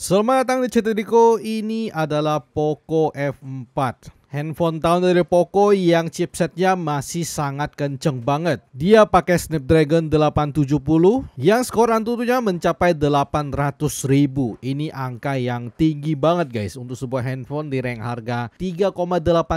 Selamat datang di Diko. ini adalah Poco F4 handphone tahun dari Poco yang chipsetnya masih sangat kenceng banget. Dia pakai Snapdragon 870 yang skor antutunya mencapai 800 ribu. Ini angka yang tinggi banget guys untuk sebuah handphone di rank harga 3,8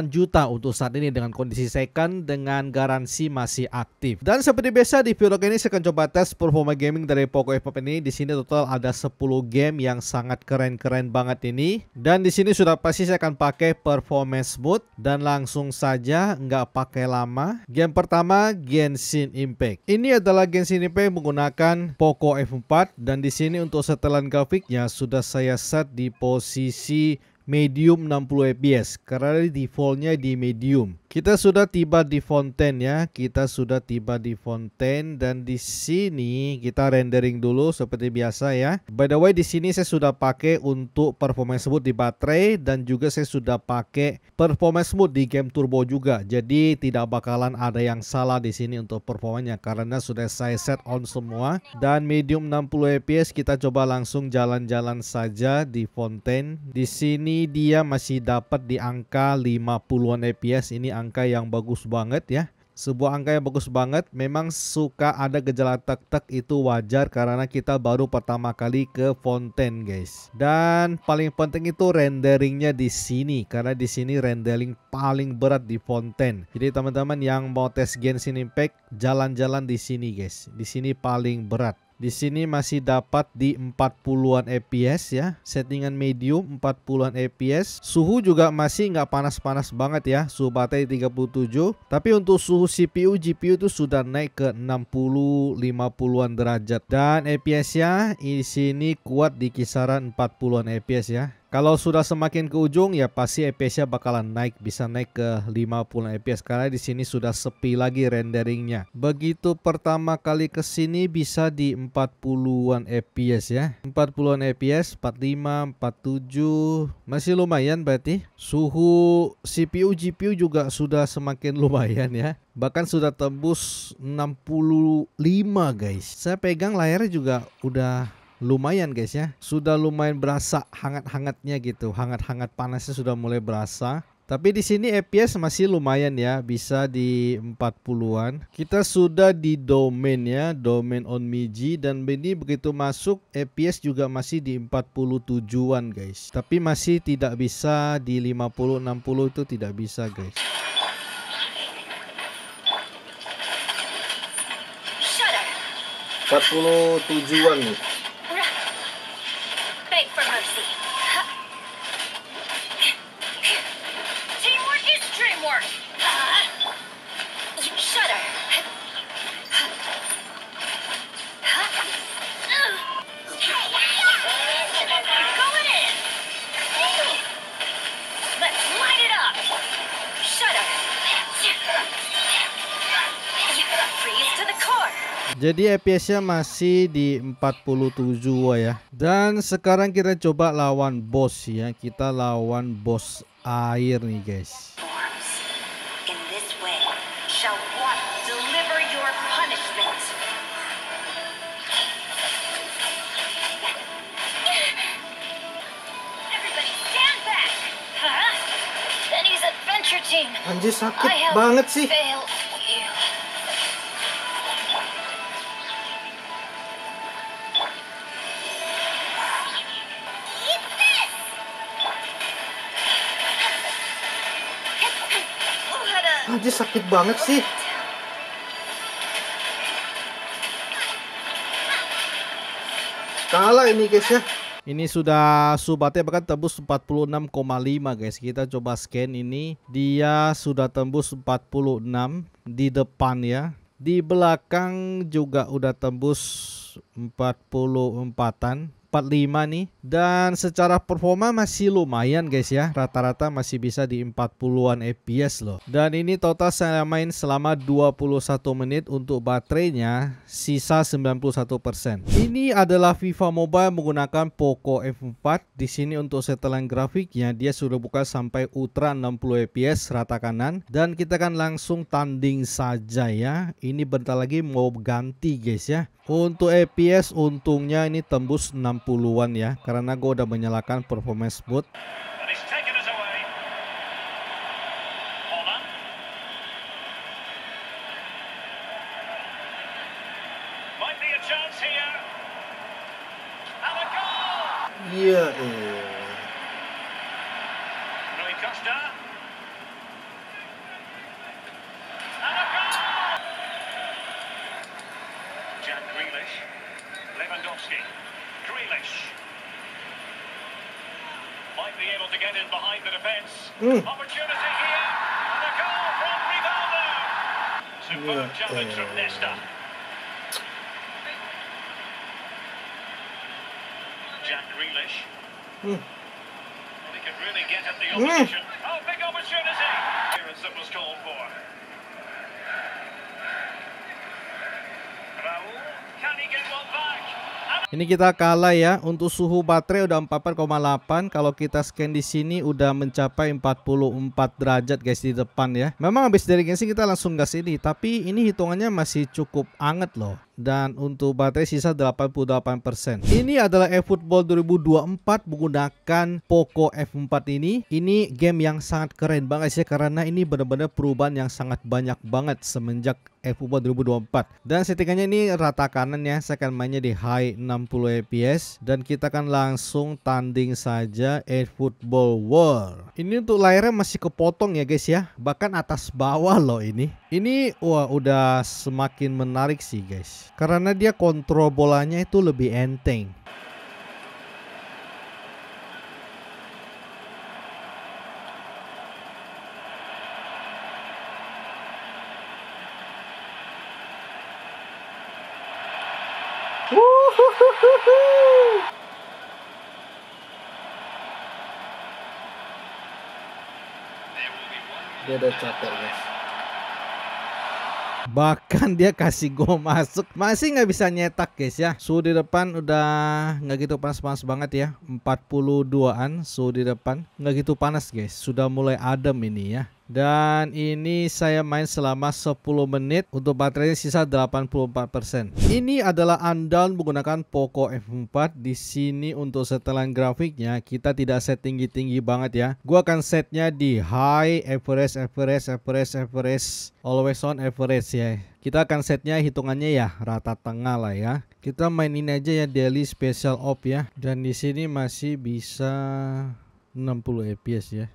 juta untuk saat ini dengan kondisi second dengan garansi masih aktif. Dan seperti biasa di video ini saya akan coba tes performa gaming dari Poco f 5 ini. Di sini total ada 10 game yang sangat keren-keren banget ini. Dan di sini sudah pasti saya akan pakai performance tersebut dan langsung saja nggak pakai lama. Game pertama Genshin Impact. Ini adalah Genshin Impact menggunakan Poco F4 dan di sini untuk setelan grafiknya sudah saya set di posisi medium 60 fps karena defaultnya di medium kita sudah tiba di fonten ya kita sudah tiba di fonten dan di sini kita rendering dulu seperti biasa ya by the way di sini saya sudah pakai untuk performance mode di baterai dan juga saya sudah pakai performance mode di game turbo juga jadi tidak bakalan ada yang salah di sini untuk performanya karena sudah saya set on semua dan medium 60 fps kita coba langsung jalan-jalan saja di fonten di sini ini dia masih dapat di angka 50-an EPS. Ini angka yang bagus banget ya. Sebuah angka yang bagus banget, memang suka ada gejala tek-tek itu wajar karena kita baru pertama kali ke fonten guys. Dan paling penting itu renderingnya di sini karena di sini rendering paling berat di fonten. Jadi teman-teman yang mau tes Genshin Impact, jalan-jalan di sini guys. Di sini paling berat. Di sini masih dapat di 40-an fps ya. Settingan medium 40-an fps. Suhu juga masih nggak panas-panas banget ya. Suhu baterai 37. Tapi untuk suhu CPU, GPU itu sudah naik ke 60-50-an derajat. Dan fps-nya di sini kuat di kisaran 40-an fps ya. Kalau sudah semakin ke ujung ya pasti FPS-nya bakalan naik bisa naik ke 50 FPS karena di sini sudah sepi lagi renderingnya. Begitu pertama kali ke sini bisa di 40-an FPS ya. 40-an FPS 45 47 masih lumayan berarti. Suhu CPU GPU juga sudah semakin lumayan ya. Bahkan sudah tembus 65 guys. Saya pegang layarnya juga udah lumayan guys ya sudah lumayan berasa hangat-hangatnya gitu hangat-hangat panasnya sudah mulai berasa tapi di sini FPS masih lumayan ya, bisa di 40-an. Kita sudah di domain ya, domain on Miji dan ini begitu masuk FPS juga masih di 47-an guys. Tapi masih tidak bisa di 50 60 itu tidak bisa guys. Empat puluh tujuan nih. Jadi FPS-nya masih di 47 ya. Dan sekarang kita coba lawan bos ya. Kita lawan bos air nih guys. Anjir sakit banget sih. anjir sakit banget sih kalah ini guys ya ini sudah subatnya bahkan tembus 46,5 guys kita coba scan ini dia sudah tembus 46 di depan ya di belakang juga udah tembus 44an 45 nih dan secara performa masih lumayan guys ya rata-rata masih bisa di 40-an fps loh dan ini total saya main selama 21 menit untuk baterainya sisa 91% ini adalah FIFA Mobile menggunakan Poco F4 di sini untuk setelan grafiknya dia sudah buka sampai ultra 60 fps rata kanan dan kita akan langsung tanding saja ya ini bentar lagi mau ganti guys ya untuk fps untungnya ini tembus 60 90-an ya karena gue udah menyalakan performance boot Iya, yeah. Might be able to get in behind the defence. Mm. Opportunity here. And a goal from Rivaldo. Superb yeah. challenge from Nesta. Jack Grealish. Mm. They could really get at the mm. opposition. Mm. Oh, big opportunity. Clearance that was called for. Raul, can he get one back? Ini kita kalah ya. Untuk suhu baterai udah 44,8. Kalau kita scan di sini udah mencapai 44 derajat guys di depan ya. Memang habis dari gasing kita langsung gas ini. Tapi ini hitungannya masih cukup anget loh dan untuk baterai sisa 88%. Ini adalah eFootball 2024 menggunakan Poco F4 ini. Ini game yang sangat keren banget sih karena ini benar-benar perubahan yang sangat banyak banget semenjak eFootball 2024. Dan settingannya ini rata kanan ya. Saya akan mainnya di high 60 fps dan kita akan langsung tanding saja eFootball World. Ini untuk layarnya masih kepotong ya guys ya. Bahkan atas bawah loh ini. Ini wah udah semakin menarik sih guys karena dia kontrol bolanya itu lebih enteng. Dia ada capek guys bahkan dia kasih gol masuk masih nggak bisa nyetak guys ya suhu di depan udah nggak gitu panas-panas banget ya 42an suhu di depan nggak gitu panas guys sudah mulai adem ini ya dan ini saya main selama 10 menit untuk baterainya sisa 84%. Ini adalah undown menggunakan Poco F4. Di sini untuk setelan grafiknya kita tidak set tinggi-tinggi banget ya. Gua akan setnya di high, average, average, average, average, always on average ya. Kita akan setnya hitungannya ya rata tengah lah ya. Kita mainin aja ya daily special op ya. Dan di sini masih bisa 60 fps ya.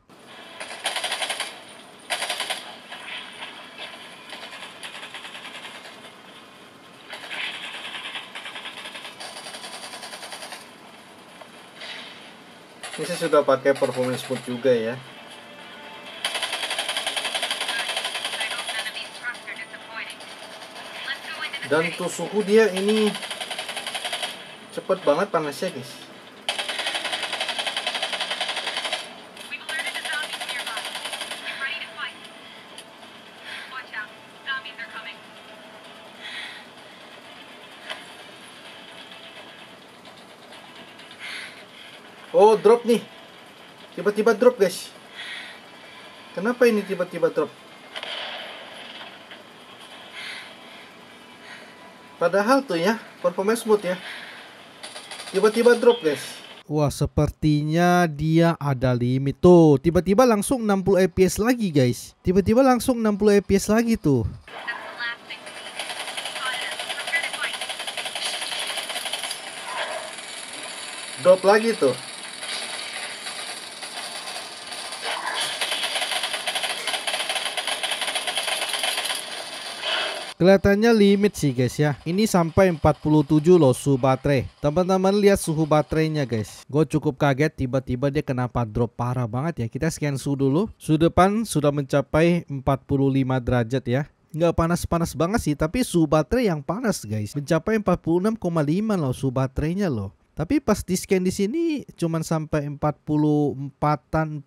ini saya sudah pakai performance mode juga ya dan tuh suhu dia ini cepet banget panasnya guys Oh drop nih Tiba-tiba drop guys Kenapa ini tiba-tiba drop Padahal tuh ya performa smooth ya Tiba-tiba drop guys Wah sepertinya dia ada limit Tuh tiba-tiba langsung 60 fps lagi guys Tiba-tiba langsung 60 fps lagi tuh Drop lagi tuh Kelihatannya limit sih guys ya. Ini sampai 47 loh suhu baterai. Teman-teman lihat suhu baterainya guys. Gue cukup kaget tiba-tiba dia kenapa drop parah banget ya. Kita scan suhu dulu. Suhu depan sudah mencapai 45 derajat ya nggak panas-panas banget sih tapi suhu baterai yang panas guys mencapai 46,5 loh suhu baterainya loh tapi pas di scan di sini cuman sampai 44-an 45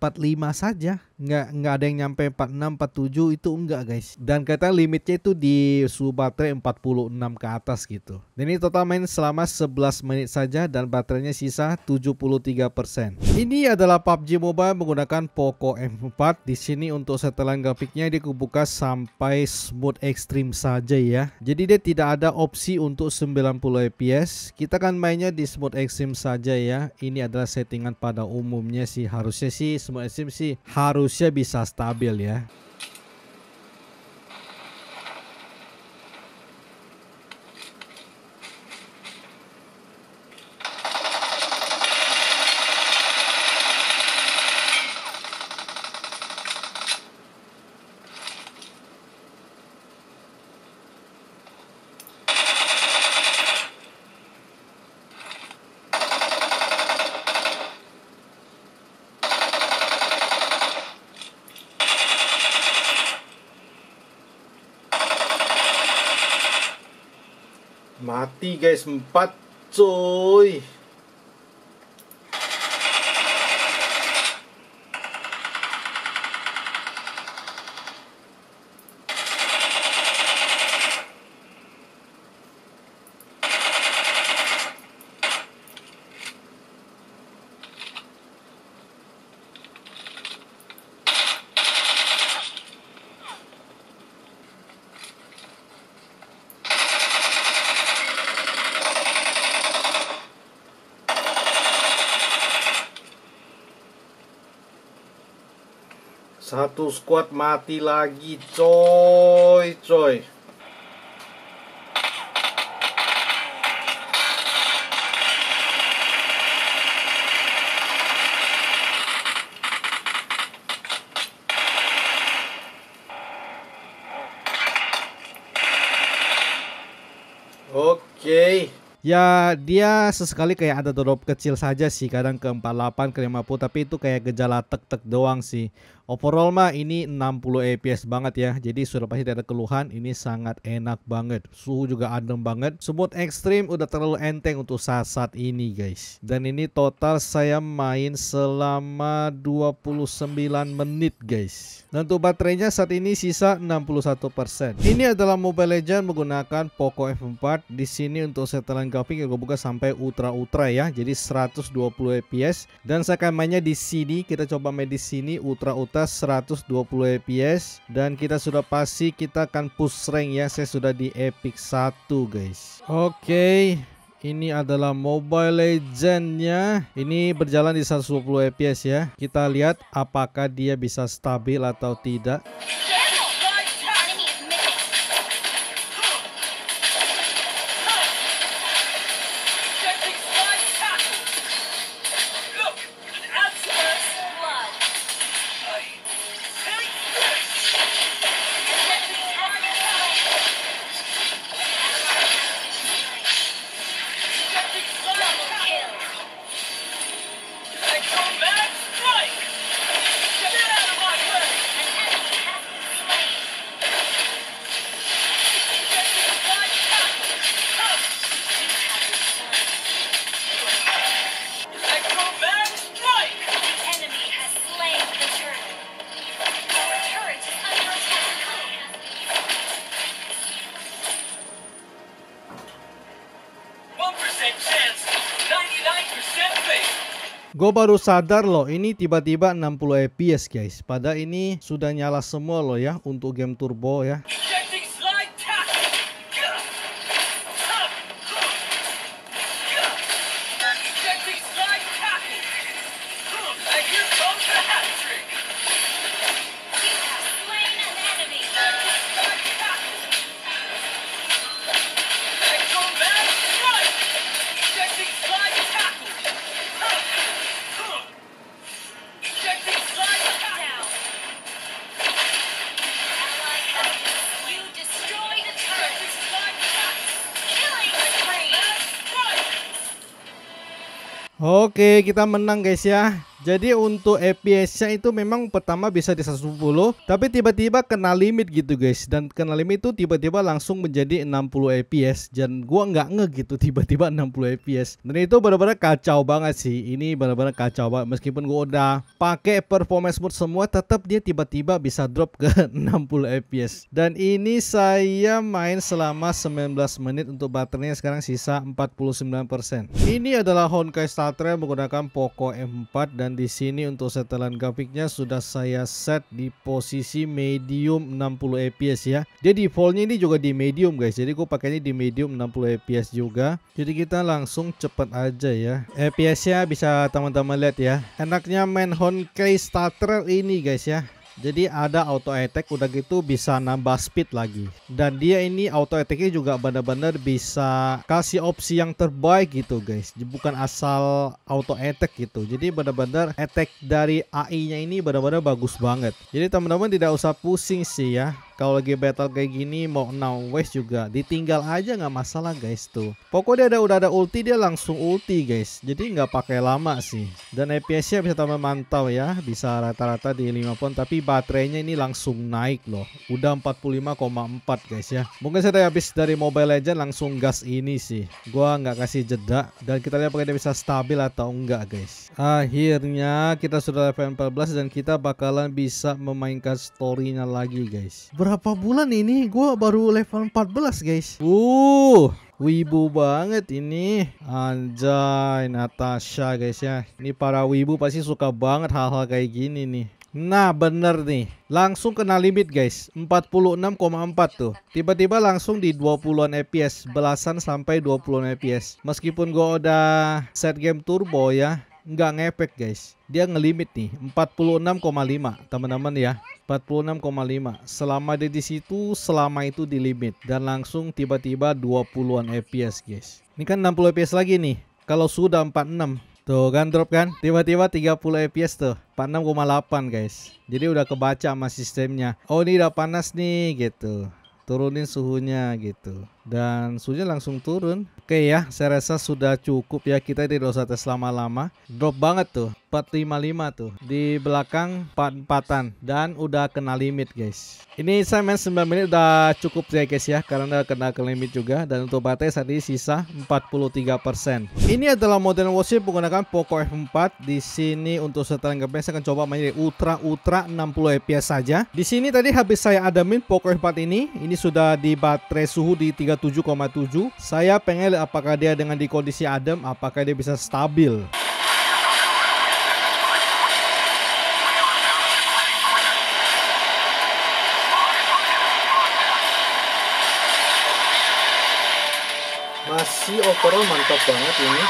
saja. Nggak nggak ada yang nyampe 46 47 itu enggak guys. Dan kata limitnya itu di suhu baterai 46 ke atas gitu. Dan ini total main selama 11 menit saja dan baterainya sisa 73%. Ini adalah PUBG Mobile menggunakan Poco M4. Di sini untuk setelan grafiknya dia kebuka sampai smooth extreme saja ya. Jadi dia tidak ada opsi untuk 90 fps. Kita akan mainnya di smooth eSIM saja ya. Ini adalah settingan pada umumnya sih. Harusnya sih semua eSIM sih harusnya bisa stabil ya. 3 guys 4 coy Satu squad mati lagi coy coy Ya dia sesekali kayak ada drop kecil saja sih kadang ke 48 ke 50 tapi itu kayak gejala tek-tek doang sih. Overall mah ini 60 fps banget ya. Jadi sudah pasti tidak ada keluhan. Ini sangat enak banget. Suhu juga adem banget. Sebut ekstrim udah terlalu enteng untuk saat, saat ini guys. Dan ini total saya main selama 29 menit guys. Dan untuk baterainya saat ini sisa 61%. Ini adalah Mobile Legends menggunakan Poco F4. Di sini untuk setelan grafik yang gue buka sampai ultra-ultra ya. Jadi 120 fps. Dan saya akan mainnya di sini. Kita coba main di sini ultra-ultra 120 fps. Dan kita sudah pasti kita akan push rank ya. Saya sudah di epic 1 guys. Oke. Okay. Ini adalah Mobile Legendnya. Ini berjalan di 120 fps ya. Kita lihat apakah dia bisa stabil atau tidak. baru sadar loh, ini tiba-tiba 60 fps guys. Pada ini sudah nyala semua loh ya untuk game turbo ya. Oke, kita menang guys ya. Jadi untuk FPS-nya itu memang pertama bisa di 110 Tapi tiba-tiba kena limit gitu guys Dan kena limit itu tiba-tiba langsung menjadi 60 FPS Dan gua nggak nge gitu tiba-tiba 60 FPS Dan itu benar-benar kacau banget sih Ini benar-benar kacau banget Meskipun gua udah pakai performance mode semua Tetap dia tiba-tiba bisa drop ke 60 FPS Dan ini saya main selama 19 menit Untuk baterainya sekarang sisa 49% Ini adalah Honkai Star Trek menggunakan Poco M4 dan dan di sini untuk setelan grafiknya sudah saya set di posisi medium 60 fps ya. Dia defaultnya ini juga di medium guys. Jadi gue pakainya di medium 60 fps juga. Jadi kita langsung cepat aja ya. FPS-nya bisa teman-teman lihat ya. Enaknya main Honkai Starter ini guys ya. Jadi ada auto attack udah gitu bisa nambah speed lagi. Dan dia ini auto attacknya juga bener-bener bisa kasih opsi yang terbaik gitu guys. Bukan asal auto attack gitu. Jadi bener-bener attack dari AI-nya ini bener-bener bagus banget. Jadi teman-teman tidak usah pusing sih ya kalau lagi battle kayak gini mau now waste juga ditinggal aja nggak masalah guys tuh pokoknya dia ada udah ada ulti dia langsung ulti guys jadi nggak pakai lama sih dan FPS nya bisa tambah mantau ya bisa rata-rata di 5 pon tapi baterainya ini langsung naik loh udah 45,4 guys ya mungkin saya udah habis dari Mobile Legend langsung gas ini sih gua nggak kasih jeda dan kita lihat apakah dia bisa stabil atau enggak guys akhirnya kita sudah level 14 dan kita bakalan bisa memainkan storynya lagi guys berapa bulan ini gue baru level 14 guys uh wibu banget ini anjay Natasha guys ya ini para wibu pasti suka banget hal-hal kayak gini nih Nah bener nih Langsung kena limit guys 46,4 tuh Tiba-tiba langsung di 20an FPS Belasan sampai 20an FPS Meskipun gue udah set game turbo ya nggak ngepek guys. Dia ngelimit nih 46,5 teman-teman ya. 46,5 selama dia di situ selama itu di limit dan langsung tiba-tiba 20-an FPS guys. Ini kan 60 FPS lagi nih. Kalau sudah 46 Tuh kan drop kan Tiba-tiba 30 fps tuh 46,8 guys Jadi udah kebaca sama sistemnya Oh ini udah panas nih gitu Turunin suhunya gitu dan suhunya langsung turun. Oke ya, saya rasa sudah cukup ya kita di dosa tes lama-lama. Drop banget tuh, 455 tuh. Di belakang 44-an dan udah kena limit guys. Ini saya main 9 menit udah cukup ya guys ya karena udah kena ke limit juga dan untuk baterai saat ini sisa 43%. Ini adalah modern warship menggunakan Poco F4. Di sini untuk setelan gameplay saya akan coba main ultra ultra 60 fps saja. Di sini tadi habis saya admin Poco F4 ini, ini sudah di baterai suhu di 3 37,7 saya pengen apakah dia dengan di kondisi adem apakah dia bisa stabil masih overall mantap banget ini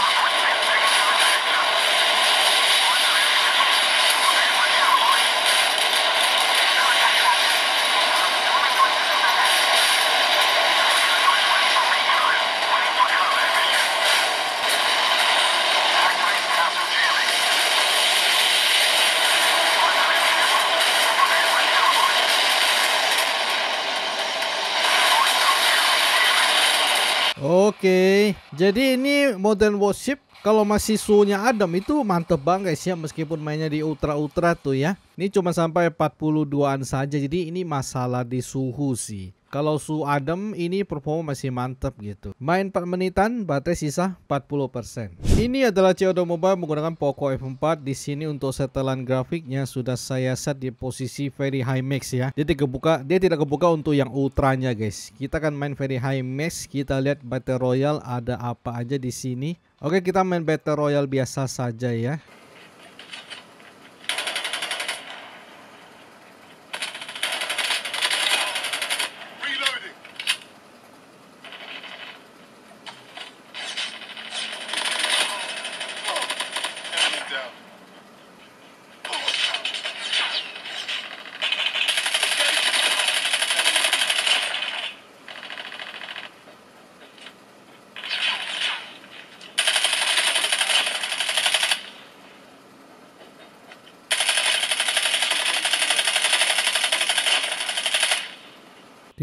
Oke, jadi ini Modern Warship kalau masih suhunya adem itu mantep banget guys ya meskipun mainnya di ultra ultra tuh ya. Ini cuma sampai 42-an saja jadi ini masalah di suhu sih. Kalau Su Adam ini performa masih mantap gitu. Main 4 menitan, baterai sisa 40%. Ini adalah COD Mobile menggunakan Poco F4. Di sini untuk setelan grafiknya sudah saya set di posisi very high max ya. Dia tidak kebuka, dia tidak kebuka untuk yang ultranya guys. Kita akan main very high max. Kita lihat Battle royal ada apa aja di sini. Oke, kita main Battle royal biasa saja ya.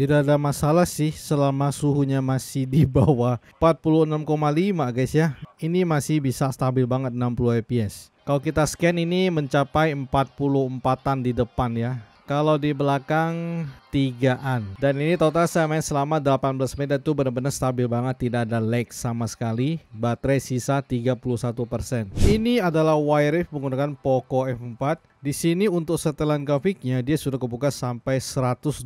Tidak ada masalah sih selama suhunya masih di bawah 46,5 guys ya. Ini masih bisa stabil banget 60 fps. Kalau kita scan ini mencapai 44-an di depan ya. Kalau di belakang 3-an. Dan ini total saya main selama 18 menit itu benar-benar stabil banget. Tidak ada lag sama sekali. Baterai sisa 31%. Ini adalah wire menggunakan Poco F4. Di sini untuk setelan grafiknya dia sudah kebuka sampai 120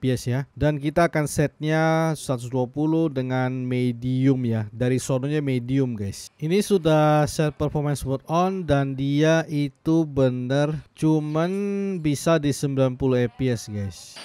fps ya. Dan kita akan setnya 120 dengan medium ya. Dari sononya medium guys. Ini sudah set performance mode on dan dia itu bener cuman bisa di 90 fps guys.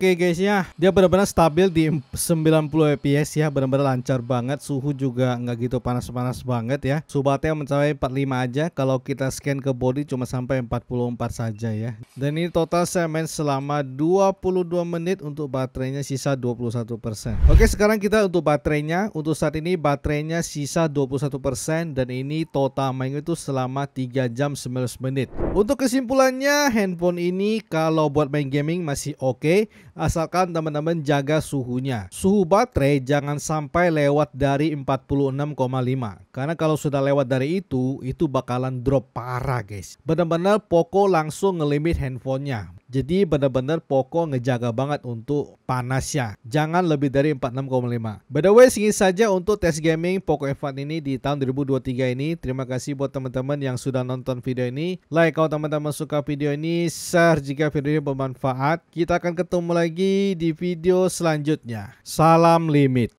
Oke okay guys ya, dia benar-benar stabil di 90 fps ya, benar-benar lancar banget. Suhu juga nggak gitu panas-panas banget ya. Subatnya mencapai 45 aja. Kalau kita scan ke body cuma sampai 44 saja ya. Dan ini total saya main selama 22 menit untuk baterainya sisa 21%. Oke, sekarang kita untuk baterainya. Untuk saat ini baterainya sisa 21% dan ini total main itu selama 3 jam 19 menit. Untuk kesimpulannya, handphone ini kalau buat main gaming masih oke. Okay asalkan teman-teman jaga suhunya. Suhu baterai jangan sampai lewat dari 46,5 karena kalau sudah lewat dari itu itu bakalan drop parah guys. Benar-benar Poco langsung ngelimit handphonenya. Jadi benar-benar Poco ngejaga banget untuk panasnya. Jangan lebih dari 46,5. By the way, segini saja untuk tes gaming Poco F1 ini di tahun 2023 ini. Terima kasih buat teman-teman yang sudah nonton video ini. Like kalau teman-teman suka video ini, share jika video ini bermanfaat. Kita akan ketemu lagi di video selanjutnya. Salam limit.